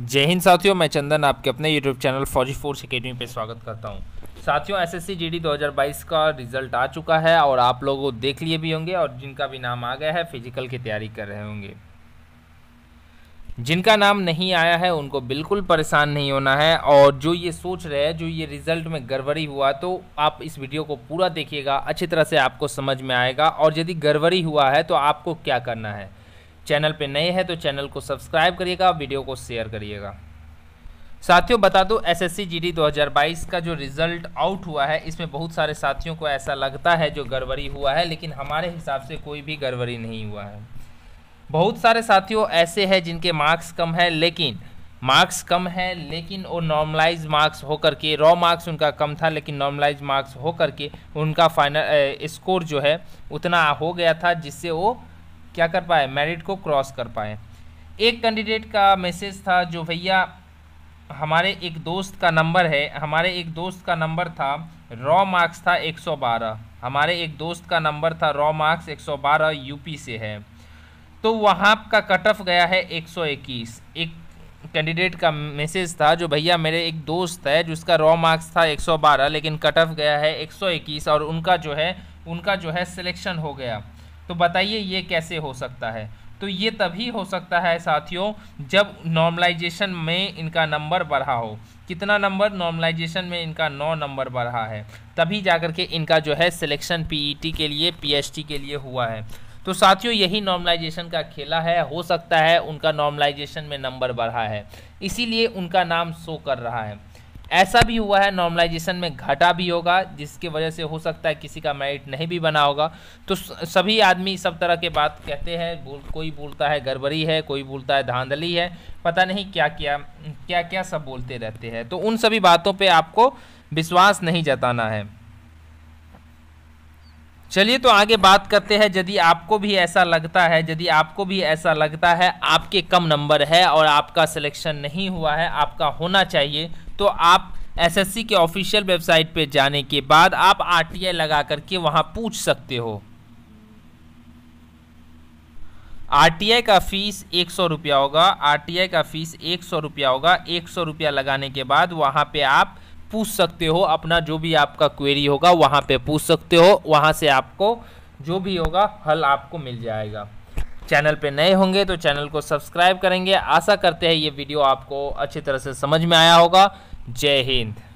जय हिंद साथियों मैं चंदन आपके अपने YouTube channel Fauji Force Academy पर स्वागत करता हूँ साथियों एसएससी जीडी 2022 का रिजल्ट आ चुका है और आप लोगों देख लिए भी होंगे और जिनका भी नाम आ गया है फिजिकल की तैयारी कर रहे होंगे जिनका नाम नहीं आया है उनको बिल्कुल परेशान नहीं होना है और जो ये सोच रहे हैं जो ये रिज़ल्ट में गड़बड़ी हुआ तो आप इस वीडियो को पूरा देखिएगा अच्छी तरह से आपको समझ में आएगा और यदि गड़बड़ी हुआ है तो आपको क्या करना है चैनल पे नए हैं तो चैनल को सब्सक्राइब करिएगा वीडियो को शेयर करिएगा साथियों बता दो एसएससी जीडी 2022 का जो रिज़ल्ट आउट हुआ है इसमें बहुत सारे साथियों को ऐसा लगता है जो गड़बड़ी हुआ है लेकिन हमारे हिसाब से कोई भी गड़बड़ी नहीं हुआ है बहुत सारे साथियों ऐसे हैं जिनके मार्क्स कम है लेकिन मार्क्स कम है लेकिन वो नॉर्मलाइज मार्क्स होकर के रॉ मार्क्स उनका कम था लेकिन नॉर्मलाइज मार्क्स होकर के उनका फाइनल स्कोर जो है उतना हो गया था जिससे वो क्या कर पाए मेरिट को क्रॉस कर पाए एक कैंडिडेट का मैसेज था जो भैया हमारे एक दोस्त का नंबर है हमारे एक दोस्त का नंबर था रॉ मार्क्स था 112 हमारे एक दोस्त का नंबर था रॉ मार्क्स 112 यूपी से है तो वहाँ का कट ऑफ गया है 121 एक कैंडिडेट का मैसेज था जो भैया मेरे एक दोस्त है जिसका रॉ मार्क्स था 112 लेकिन कट ऑफ गया है 121 और उनका जो है उनका जो है सिलेक्शन हो गया तो बताइए ये कैसे हो सकता है तो ये तभी हो सकता है साथियों जब नॉर्मलाइजेशन में इनका नंबर बढ़ा हो कितना नंबर नॉर्मलाइजेशन में इनका नौ नंबर बढ़ा है तभी जाकर के इनका जो है सिलेक्शन पीईटी e के लिए पीएचटी के लिए हुआ है तो साथियों यही नॉर्मलाइजेशन का खेला है हो सकता है उनका नॉर्मलाइजेशन में नंबर बढ़ा है इसीलिए उनका नाम शो कर रहा है ऐसा भी हुआ है नॉर्मलाइजेशन में घाटा भी होगा जिसकी वजह से हो सकता है किसी का मेरिट नहीं भी बना होगा तो सभी आदमी सब तरह के बात कहते हैं बोल कोई बोलता है गड़बड़ी है कोई बोलता है धांधली है पता नहीं क्या क्या क्या क्या सब बोलते रहते हैं तो उन सभी बातों पर आपको विश्वास नहीं जताना है चलिए तो आगे बात करते हैं यदि आपको भी ऐसा लगता है यदि आपको भी ऐसा लगता है आपके कम नंबर है और आपका सिलेक्शन नहीं हुआ है आपका होना चाहिए तो आप एसएससी के ऑफिशियल वेबसाइट पर जाने के बाद आप आरटीआई लगा करके वहाँ पूछ सकते हो आरटीआई का फीस एक सौ रुपया होगा आरटीआई का फीस एक सौ रुपया होगा एक सौ रुपया लगाने के बाद वहाँ पे आप पूछ सकते हो अपना जो भी आपका क्वेरी होगा वहाँ पे पूछ सकते हो वहाँ से आपको जो भी होगा हल आपको मिल जाएगा चैनल पे नए होंगे तो चैनल को सब्सक्राइब करेंगे आशा करते हैं ये वीडियो आपको अच्छी तरह से समझ में आया होगा जय हिंद